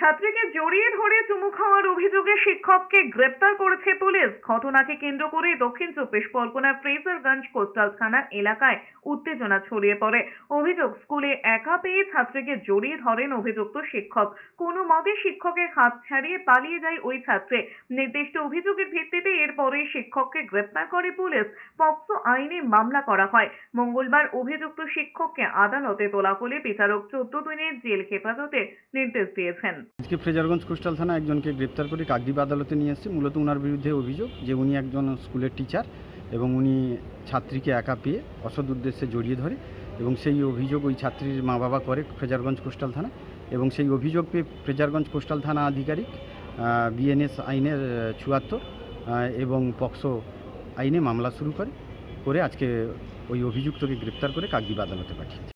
ছাত্রীকে জড়িয়ে ধরে চুমু খাওয়ার অভিযোগে শিক্ষককে গ্রেপ্তার করেছে পুলিশ ঘটনাকে কেন্দ্র করে দক্ষিণ চব্বিশ পরগনার ফ্রেজারগঞ্জ কোস্টাল থানা এলাকায় উত্তেজনা ছড়িয়ে পড়ে অভিযোগ স্কুলে একা পেয়ে ছাত্রীকে জড়িয়ে ধরেন অভিযুক্ত শিক্ষক কোনো মতে শিক্ষকের হাত ছাড়িয়ে পালিয়ে যায় ওই ছাত্রে নির্দিষ্ট অভিযোগের ভিত্তিতে এরপরে শিক্ষককে গ্রেপ্তার করে পুলিশ পক্সো আইনে মামলা করা হয় মঙ্গলবার অভিযুক্ত শিক্ষককে আদালতে তোলা হলে বিচারক চোদ্দ দিনের জেল হেফাজতে নির্দেশ দিয়েছেন আজকে ফ্রেজারগঞ্জ কোস্টাল থানা একজনকে গ্রেপ্তার করে কাকদ্বীপ আদালতে নিয়ে এসেছে মূলত ওনার বিরুদ্ধে অভিযোগ যে উনি একজন স্কুলের টিচার এবং উনি ছাত্রীকে একা পেয়ে অসৎ উদ্দেশ্যে জড়িয়ে ধরে এবং সেই অভিযোগ ওই ছাত্রীর মা বাবা করে ফ্রেজারগঞ্জ কোস্টাল থানা এবং সেই অভিযোগ পেয়ে ফ্রেজারগঞ্জ কোস্টাল থানা আধিকারিক বিএনএস আইনের চুয়াত্তর এবং পক্সো আইনে মামলা শুরু করে করে আজকে ওই অভিযুক্তকে গ্রেপ্তার করে কাকদ্বীপ আদালতে পাঠিয়েছে